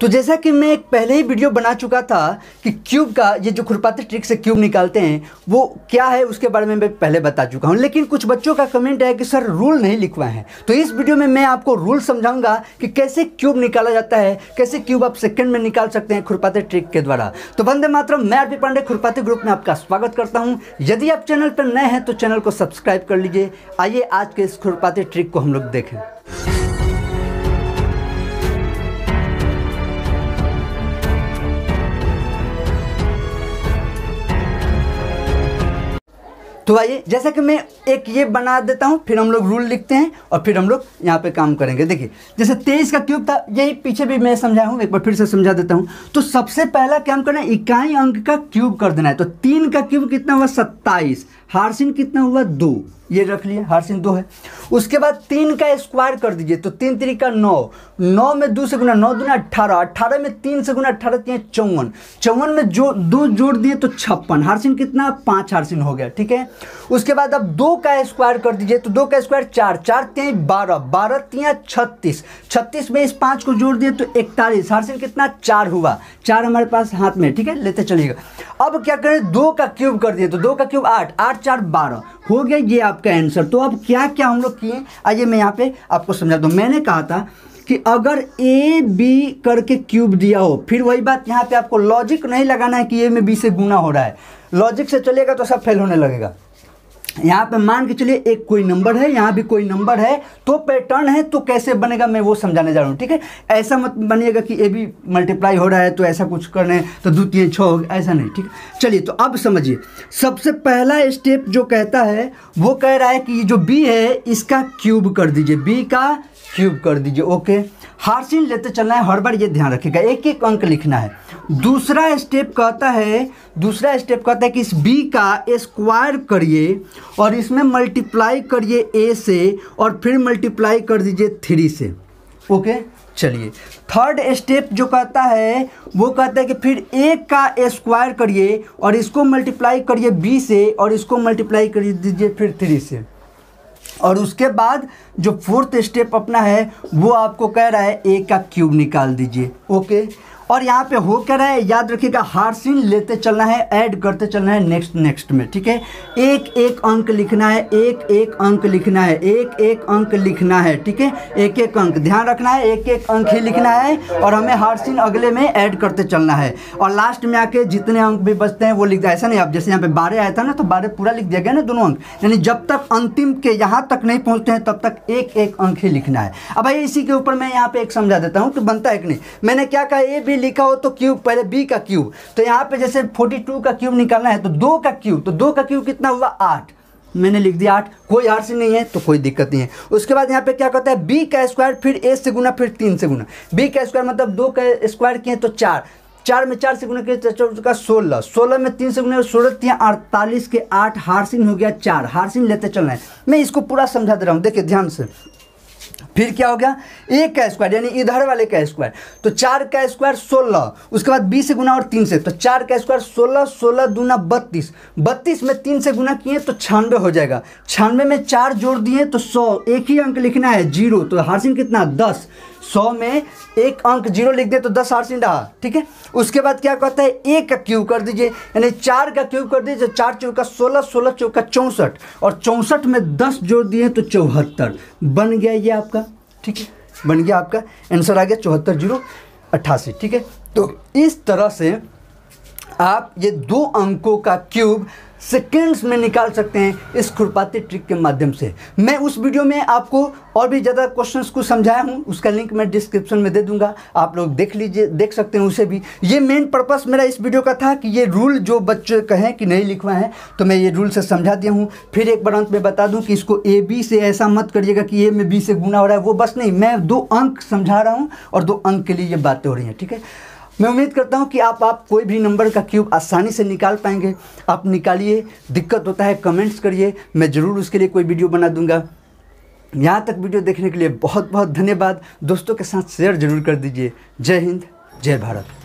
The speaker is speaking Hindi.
तो जैसा कि मैं एक पहले ही वीडियो बना चुका था कि क्यूब का ये जो खुरपाती ट्रिक से क्यूब निकालते हैं वो क्या है उसके बारे में मैं पहले बता चुका हूँ लेकिन कुछ बच्चों का कमेंट है कि सर रूल नहीं लिखवा है तो इस वीडियो में मैं आपको रूल समझाऊंगा कि कैसे क्यूब निकाला जाता है कैसे क्यूब आप सेकेंड में निकाल सकते हैं खुरपाते ट्रिक के द्वारा तो वंदे मातरम मैं आरपी पांडे खुरपाते ग्रुप में आपका स्वागत करता हूँ यदि आप चैनल पर नए हैं तो चैनल को सब्सक्राइब कर लीजिए आइए आज के इस खुरपाते ट्रिक को हम लोग देखें तो आइए जैसा कि मैं एक ये बना देता हूँ फिर हम लोग रूल लिखते हैं और फिर हम लोग यहाँ पे काम करेंगे देखिए जैसे तेईस का क्यूब था यही पीछे भी मैं समझाया हूँ एक बार फिर से समझा देता हूँ तो सबसे पहला क्या हम करना है इकाई अंक का क्यूब कर देना है तो तीन का क्यूब कितना हुआ सत्ताईस हारसिन कितना हुआ दो ये रख लिए हारसिन दो है उसके बाद तीन का स्क्वायर कर दीजिए तो तीन तीन का नौ नौ में दो से गुना नौ दुना अट्ठारह अट्ठारह में तीन से गुना अट्ठारह तीन चौवन चौवन में जो दो जोड़ दिए तो छप्पन हारसिन कितना पाँच हारसिन हो गया ठीक है उसके बाद अब दो का स्क्वायर कर दीजिए तो दो का स्क्वायर चार चार तीन बारह बारह तीन छत्तीस छत्तीस में इस पाँच को जोड़ दिए तो इकतालीस हारसिन कितना चार हुआ चार हमारे पास हाथ में ठीक है लेते चलिएगा अब क्या करें दो का क्यूब कर दिए तो दो का क्यूब आठ आठ चार बारह हो गया ये आपका आंसर तो अब क्या क्या हम लोग किए आइए मैं यहाँ पे आपको समझा दूँ मैंने कहा था कि अगर ए बी करके क्यूब दिया हो फिर वही बात यहाँ पे आपको लॉजिक नहीं लगाना है कि ए में बी से गुना हो रहा है लॉजिक से चलेगा तो सब फेल होने लगेगा यहाँ पे मान के चलिए एक कोई नंबर है यहाँ भी कोई नंबर है तो पैटर्न है तो कैसे बनेगा मैं वो समझाने जा रहा हूँ ठीक है ऐसा मत बनिएगा कि ए भी मल्टीप्लाई हो रहा है तो ऐसा कुछ रहे हैं तो दो तीन छः हो ऐसा नहीं ठीक है चलिए तो अब समझिए सबसे पहला स्टेप जो कहता है वो कह रहा है कि जो बी है इसका क्यूब कर दीजिए बी का क्यूब कर दीजिए ओके हार्सिन लेते चलना है हर बार ये ध्यान रखिएगा एक एक अंक लिखना है दूसरा स्टेप कहता है दूसरा स्टेप कहता है कि इस बी का स्क्वायर करिए और इसमें मल्टीप्लाई करिए ए से और फिर मल्टीप्लाई कर दीजिए थ्री से ओके चलिए थर्ड स्टेप जो कहता है वो कहता है कि फिर ए का स्क्वायर करिए और इसको मल्टीप्लाई करिए बी से और इसको मल्टीप्लाई कर दीजिए फिर थ्री से और उसके बाद जो फोर्थ स्टेप अपना है वो आपको कह रहा है ए का क्यूब निकाल दीजिए ओके और यहाँ पे हो क्या रहा है याद रखिएगा सीन लेते चलना है ऐड करते चलना है नेक्स्ट नेक्स्ट में ठीक है एक एक अंक लिखना है एक एक अंक लिखना है एक एक अंक लिखना है ठीक है एक एक अंक ध्यान रखना है एक एक अंक ही लिखना है और हमें हर सीन अगले में ऐड करते चलना है और लास्ट में आके जितने अंक भी बचते हैं वो लिख ऐसा नहीं अब जैसे यहाँ पे बारह आया था ना तो बारह पूरा लिख दिया गया ना दोनों अंक यानी जब तक अंतिम के यहाँ तक नहीं पहुँचते हैं तब तक एक एक अंक ही लिखना है अब भाई इसी के ऊपर मैं यहाँ पे एक समझा देता हूँ कि बनता है कि नहीं मैंने क्या कहा ये भी लिखा हो तो क्यूब पहले बी का क्यूब तो यहाँ पे जैसे फोर्टी टू का क्यूब निकालना है तो दो का क्यूब तो दो का क्यूब कितना हुआ आठ मैंने लिख दिया आठ कोई आठ से नहीं है तो कोई दिक्कत नहीं है उसके बाद यहाँ पे क्या कहता है बी का स्क्वायर फिर ए से गुना फिर तीन से गुना बी का स्क्वायर मतलब दो का स्क्वायर किए तो चार चार में चार से गुना किए तो चौदह का सोलह सोलह में तीन से गुना सोलह तीन अड़तालीस के आठ हारसिन हो गया चार हारसिन लेते चल रहे मैं इसको पूरा समझा दे रहा हूँ देखिए ध्यान से फिर क्या हो गया एक का स्क्वायर यानी इधर वाले का स्क्वायर तो चार का स्क्वायर सोलह उसके बाद बीस से गुना और तीन से तो चार का स्क्वायर सोलह सोलह दूना बत्तीस बत्तीस में तीन से गुना किए तो छानवे हो जाएगा छानवे में चार जोड़ दिए तो सौ एक ही अंक लिखना है जीरो तो हारसिन कितना दस सौ में एक अंक जीरो लिख दे तो दस आरसीन रहा ठीक है उसके बाद क्या कहता है एक का क्यूब कर दीजिए यानी चार का क्यूब कर दीजिए चार चौका सोलह सोलह चौका चौंसठ और चौंसठ में दस जोड़ दिए तो चौहत्तर बन गया ये आपका ठीक है बन गया आपका आंसर आ गया चौहत्तर जीरो अट्ठासी ठीक है तो इस तरह से आप ये दो अंकों का क्यूब सेकेंड्स में निकाल सकते हैं इस खुरपाती ट्रिक के माध्यम से मैं उस वीडियो में आपको और भी ज़्यादा क्वेश्चंस को समझाया हूँ उसका लिंक मैं डिस्क्रिप्शन में दे दूंगा आप लोग देख लीजिए देख सकते हैं उसे भी ये मेन पर्पस मेरा इस वीडियो का था कि ये रूल जो बच्चे कहें कि नहीं लिखवाए हैं तो मैं ये रूल से समझा दिया हूँ फिर एक बार अंत में बता दूँ कि इसको ए बी से ऐसा मत करिएगा कि ए में बी से गुना हो रहा है वो बस नहीं मैं दो अंक समझा रहा हूँ और दो अंक के लिए ये बातें हो रही हैं ठीक है मैं उम्मीद करता हूँ कि आप आप कोई भी नंबर का क्यूब आसानी से निकाल पाएंगे आप निकालिए दिक्कत होता है कमेंट्स करिए मैं ज़रूर उसके लिए कोई वीडियो बना दूंगा यहाँ तक वीडियो देखने के लिए बहुत बहुत धन्यवाद दोस्तों के साथ शेयर जरूर कर दीजिए जय हिंद जय भारत